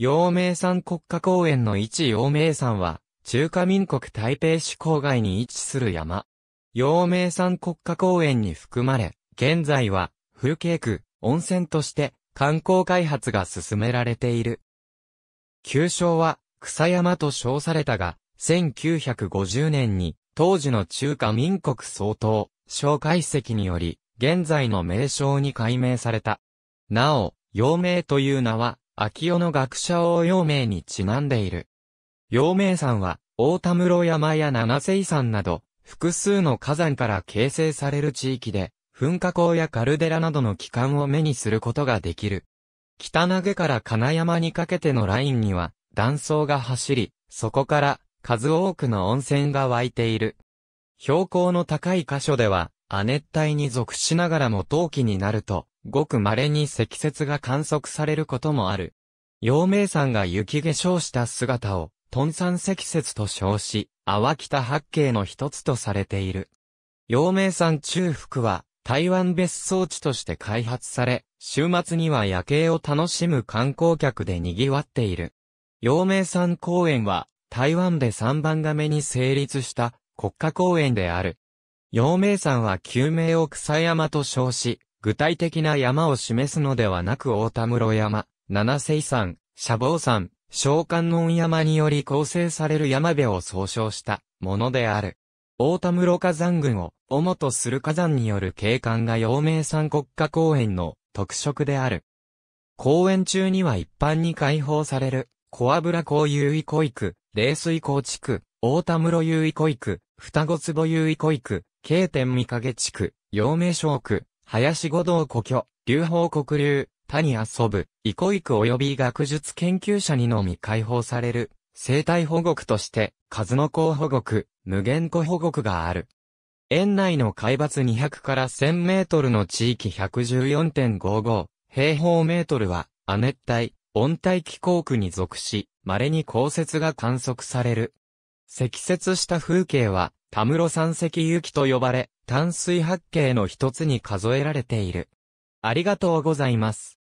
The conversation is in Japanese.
陽明山国家公園の一陽明山は、中華民国台北市郊外に位置する山。陽明山国家公園に含まれ、現在は、風景区、温泉として、観光開発が進められている。旧称は、草山と称されたが、1950年に、当時の中華民国総統、蒋介石により、現在の名称に改名された。なお、陽明という名は、秋代の学者王陽明にちなんでいる。陽明山は、大田室山や七瀬山など、複数の火山から形成される地域で、噴火口やカルデラなどの機関を目にすることができる。北投げから金山にかけてのラインには、断層が走り、そこから数多くの温泉が湧いている。標高の高い箇所では、亜熱帯に属しながらも陶器になると、ごく稀に積雪が観測されることもある。陽明山が雪化粧した姿を、トン山積雪と称し、淡北八景の一つとされている。陽明山中腹は、台湾別荘地として開発され、週末には夜景を楽しむ観光客で賑わっている。陽明山公園は、台湾で3番亀に成立した国家公園である。陽明山は旧名を草山と称し、具体的な山を示すのではなく大田室山、七星山、社防山、小観音山により構成される山辺を総称したものである。大田室火山群を主とする火山による景観が陽明山国家公園の特色である。公園中には一般に開放される、小油港遊遺湖区、冷水港地区、大田室遊遺湖区、双子坪遊遺湖区、経天三影地区、陽明小区、林五道故居、流宝国流、谷に遊ぶ、イコイク及び学術研究者にのみ解放される、生態保護区として、数の子保護区、無限湖保護区がある。園内の海抜200から1000メートルの地域114.55平方メートルは、亜熱帯、温帯気候区に属し、稀に降雪が観測される。積雪した風景は、田室山石雪と呼ばれ、淡水八景の一つに数えられている。ありがとうございます。